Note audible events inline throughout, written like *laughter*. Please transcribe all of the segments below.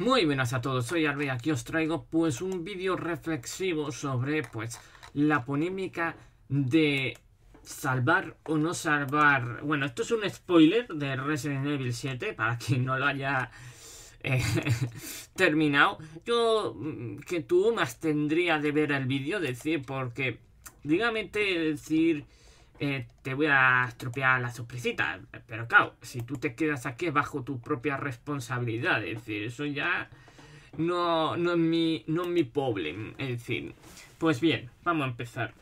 Muy buenas a todos, soy Arbe, aquí os traigo pues un vídeo reflexivo sobre pues la polémica de salvar o no salvar... Bueno, esto es un spoiler de Resident Evil 7 para quien no lo haya eh, *laughs* terminado. Yo mm, que tú más tendría de ver el vídeo, decir, porque... Dígame decir eh, te voy a estropear la sorpresita. Pero claro, si tú te quedas aquí bajo tu propia responsabilidad. Es decir, eso ya no, no, es, mi, no es mi decir, pues bien, vamos a empezar.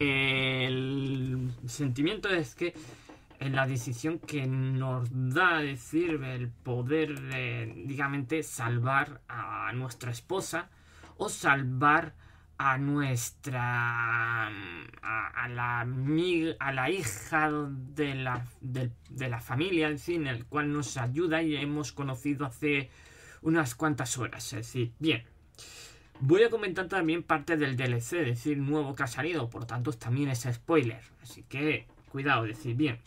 El sentimiento es que la decisión que nos da decir el poder, eh, digamos, salvar a nuestra esposa o salvar a nuestra. Mm, a, la, a la hija de la, la familia, en fin, el cual nos ayuda y hemos conocido hace unas cuantas horas. Es decir, bien. Voy a comentar también parte del DLC, es decir, nuevo que ha salido, por tanto también es spoiler. Así que cuidado, decir, bien.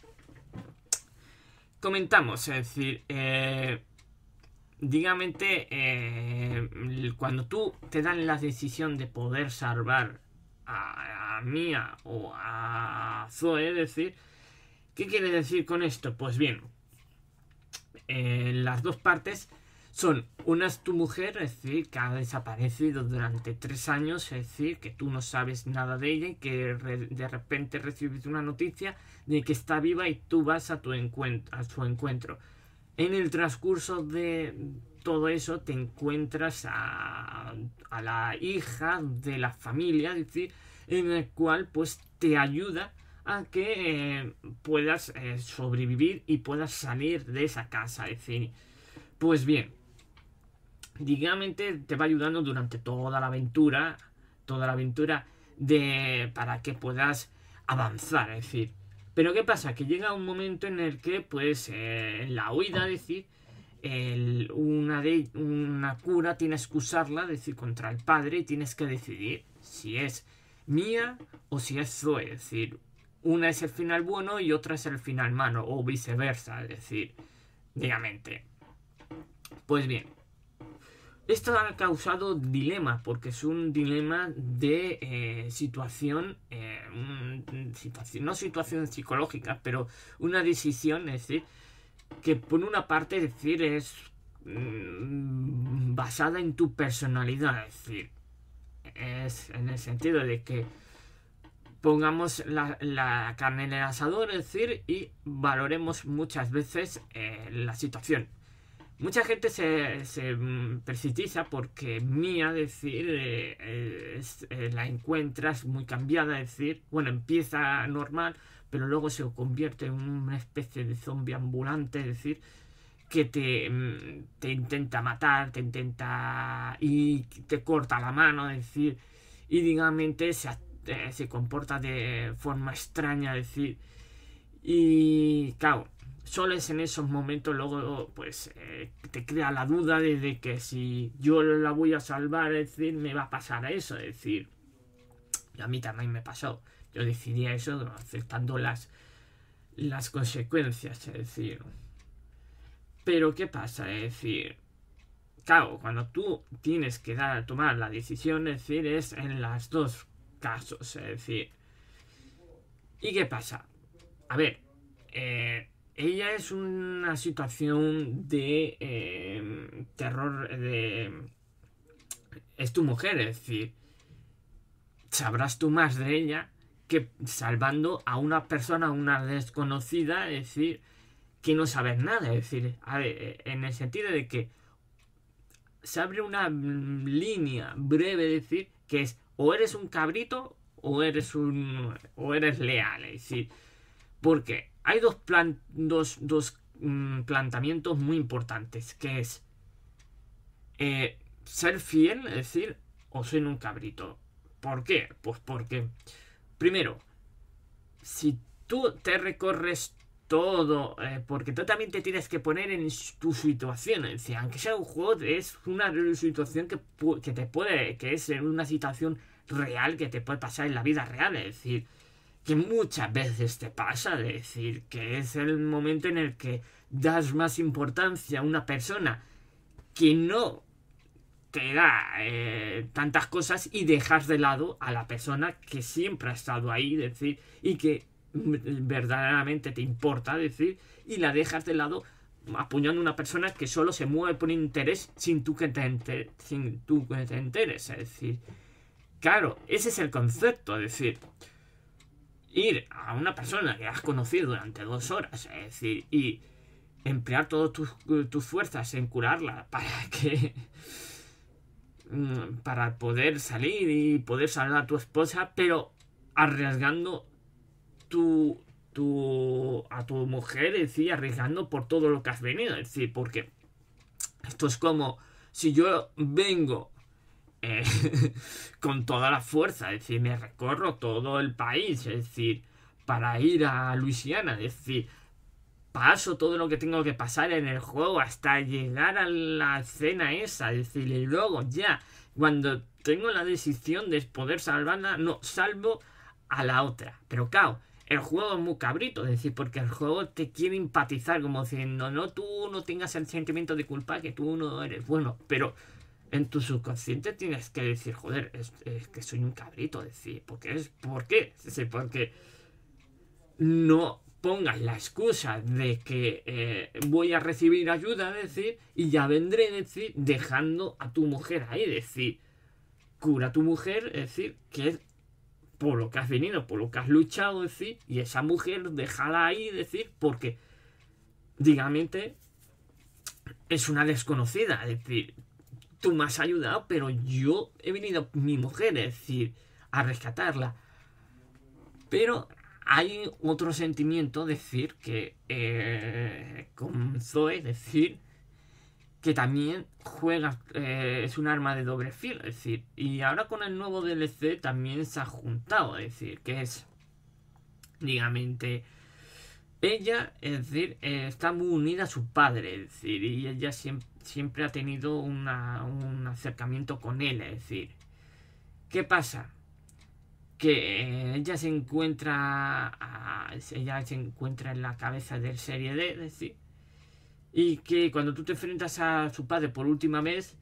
Comentamos, es decir, eh, Dígamente, eh, cuando tú te dan la decisión de poder salvar a, Mía o a Zoe, es decir, ¿qué quiere decir con esto? Pues bien, eh, las dos partes son, una es tu mujer, es decir, que ha desaparecido durante tres años, es decir, que tú no sabes nada de ella y que de repente recibes una noticia de que está viva y tú vas a, tu a su encuentro. En el transcurso de todo eso te encuentras a, la hija de la familia, decir, en el cual pues te ayuda a que eh, puedas eh, sobrevivir y puedas salir de esa casa, es decir, pues bien, que te va ayudando durante toda la aventura, toda la aventura de para que puedas avanzar, es decir, pero ¿qué pasa? Que llega un momento en el que, pues, eh, en la huida, decir, una, de, una cura tiene que usarla, decir, contra el padre y tienes que decidir si es mía o si es Zoe. Es decir, una es el final bueno y otra es el final malo, o viceversa, es decir, digamente. Pues bien, esto ha causado dilema, porque es un dilema de eh, situación, eh, no situación psicológica, pero una decisión, es decir, que por una parte, decir, es mm, basada en tu personalidad, es decir, es en el sentido de que pongamos la, carne en el asador, es decir, y valoremos muchas veces eh, la situación Mucha gente se, se mm, porque Mía, decir, eh, eh, eh, la encuentras muy cambiada, decir, bueno, empieza normal, pero luego se convierte en una especie de zombie ambulante, decir, que te, mm, te intenta matar, te intenta y te corta la mano, decir, y digamente se, se comporta de forma extraña, decir, y claro, solo es en esos momentos luego pues eh, te crea la duda de, que si yo la voy a salvar, es decir, me va a pasar eso, es decir, a mí también me pasó. Yo decidí eso aceptando las, las consecuencias, es decir. Pero ¿qué pasa? Es decir, claro, cuando tú tienes que dar, tomar la decisión, es decir, es en las dos casos, es decir. ¿Y qué pasa? A ver, eh, ella es una situación de em, terror de... Es tu mujer, es decir, sabrás tú más de ella que salvando a una persona, una desconocida, es decir, que no sabes nada, es decir, eh, en el sentido de que se abre una mm, línea breve, es decir, que es o eres un cabrito o eres un o eres leal, es decir, porque hay dos, plan, dos, mm, planteamientos muy importantes, que es eh, ser fiel, es decir, o soy un cabrito. ¿Por qué? Pues porque, primero, si tú te recorres todo, eh, porque tú también te tienes que poner en tu situación, es decir, aunque sea un juego, es una situación que, que te puede, que es una situación real que te puede pasar en la vida real, es decir, que muchas veces te pasa de decir que es el momento en el que das más importancia a una persona que no te da eh, tantas cosas y dejas de lado a la persona que siempre ha estado ahí decir y que verdaderamente te importa decir y la dejas de lado apuñando a una persona que solo se mueve por interés sin tú que te, sin tú que te enteres es decir claro ese es el concepto decir ir a una persona que has conocido durante dos horas, es decir, y emplear todas tus, fuerzas en curarla para *laughs* que mm, para poder salir y poder salvar a tu esposa, pero arriesgando tu, tu a tu mujer, es decir, arriesgando por todo lo que has venido, es decir, porque esto es como si yo vengo eh, *laughs* con toda la fuerza, es decir, me recorro todo el país, es decir, para ir a Luisiana, es decir, paso todo lo que tengo que pasar en el juego hasta llegar a la escena esa, es decir, y luego ya, cuando tengo la decisión de poder salvarla, no, salvo a la otra, pero cao, el juego es muy cabrito, es decir, porque el juego te quiere empatizar, como diciendo, no, tú no tengas el sentimiento de culpa, que tú no eres bueno, pero en tu subconsciente tienes que decir, joder, es, que soy un cabrito, decir, porque es, ¿por qué? porque no pongas la excusa de que eh, voy a recibir ayuda, decir, y ya vendré, decir, dejando a tu mujer ahí, decir, cura a tu mujer, decir, que es por lo que has venido, por lo que has luchado, decir, y esa mujer déjala ahí, decir, porque, digamente, es una desconocida, decir, tú me has ayudado, pero yo he venido mi mujer, es decir, a rescatarla. Pero hay otro sentimiento, decir, que eh, con Zoe, decir, que también juega, eh, es un arma de doble filo, es decir, y ahora con el nuevo DLC también se ha juntado, es decir, que es, digamos, ella, es decir, eh, está muy unida a su padre, es decir, y ella siempre siempre ha tenido un acercamiento con él. Es decir, ¿qué pasa? Que eh, ella se encuentra, ah, ella se encuentra en la cabeza del Serie D, es decir, y que cuando tú te enfrentas a su padre por última vez,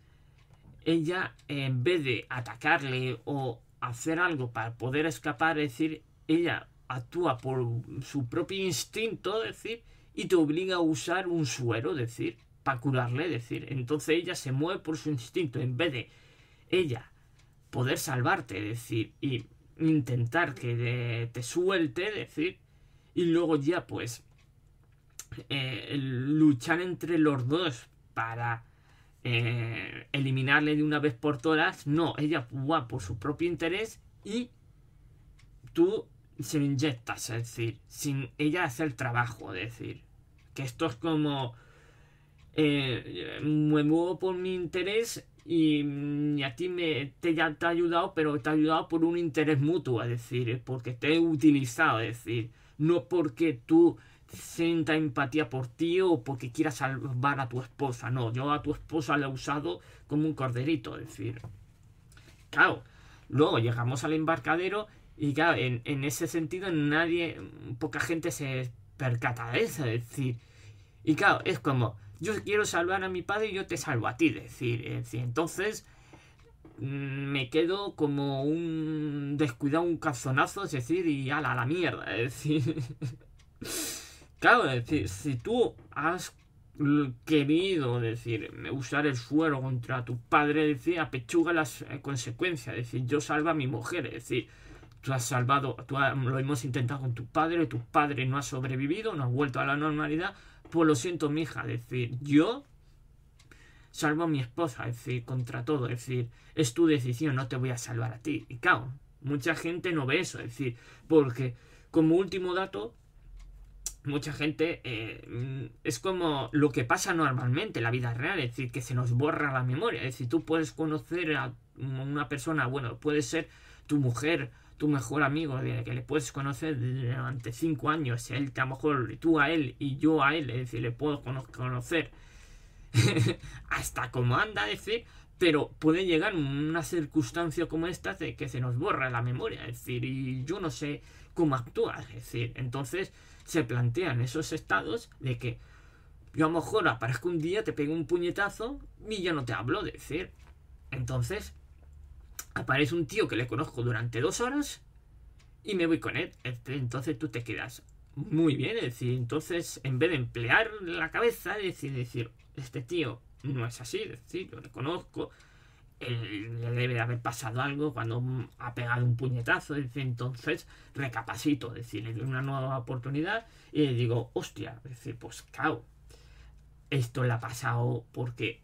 ella en vez de atacarle o hacer algo para poder escapar, es decir, ella actúa por su propio instinto, es decir, y te obliga a usar un suero, es decir, para curarle, es decir, entonces ella se mueve por su instinto, en vez de ella poder salvarte, es decir, y intentar que te suelte, es decir, y luego ya pues eh, luchar entre los dos para eh, eliminarle de una vez por todas, no, ella va por su propio interés y tú se lo inyectas, es decir, sin ella hacer el trabajo, es decir, que esto es como eh, me muevo por mi interés mm, y, a ti me, te, ya te ha ayudado, pero te ha ayudado por un interés mutuo, es decir, porque te he utilizado, es decir, no porque tú sienta empatía por ti o porque quieras salvar a tu esposa, no, yo a tu esposa la he usado como un corderito, es decir, claro, luego llegamos al embarcadero y claro, en, en ese sentido nadie, poca gente se percata de eso, es decir, y claro, es como, yo quiero salvar a mi padre y yo te salvo a ti. Decir, es decir, entonces mm, me quedo como un descuidado, un cazonazo es decir, y ala, a la mierda. Es decir, *laughs* claro, decir, si tú has querido decir usar el suero contra tu padre, es decir, apechuga las eh, consecuencias, es decir, yo salvo a mi mujer, es decir, tú has salvado, tú lo hemos intentado con tu padre, tu padre no ha sobrevivido, no ha vuelto a la normalidad, pues lo siento, mija, es decir, yo salvo a mi esposa, es decir, contra todo, es decir, es tu decisión, no te voy a salvar a ti. Y cao mucha gente no ve eso, es decir, porque como último dato, mucha gente eh, es como lo que pasa normalmente en la vida real, es decir, que se nos borra la memoria, es decir, tú puedes conocer a una persona, bueno, puede ser tu mujer, tu mejor amigo, de que le puedes conocer durante cinco años, él a lo mejor tú a él y yo a él, es decir, le puedo conocer *laughs* hasta como anda decir, pero puede llegar una circunstancia como esta de que se nos borra la memoria, es decir, y yo no sé cómo actúas es decir, entonces se plantean esos estados de que yo a lo mejor aparezco un día, te pego un puñetazo y ya no te hablo, es decir, entonces aparece un tío que le conozco durante dos horas y me voy con él. Este, entonces tú te quedas muy bien. Es decir, entonces en vez de emplear la cabeza, decir, este tío no es así, decir, lo reconozco. Él, le debe de haber pasado algo cuando ha pegado un puñetazo. decir, entonces recapacito, es decir, le doy una nueva oportunidad y le digo, hostia, decir, pues cao. Esto le ha pasado porque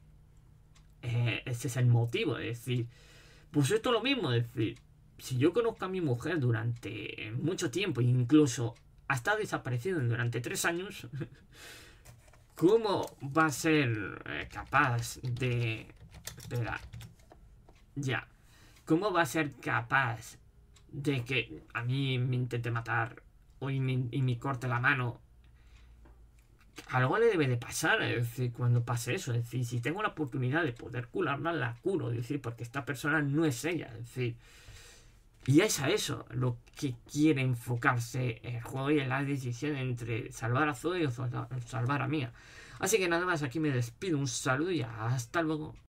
eh, ese es el motivo, es decir, pues esto es lo mismo, es decir, si yo conozco a mi mujer durante mucho tiempo, incluso ha estado desaparecido durante tres años, *laughs* ¿cómo va a ser eh, capaz de... Espera, ya. ¿Cómo va a ser capaz de que a mí me intente matar o y me corte la mano algo le debe de pasar, es decir, cuando pase eso, es decir, si tengo la oportunidad de poder curarla, la curo, decir, porque esta persona no es ella, es decir, y es a eso lo que quiere enfocarse el juego y en la decisión entre salvar a Zoe o salvar a Mía. Así que nada más, aquí me despido, un saludo y hasta luego.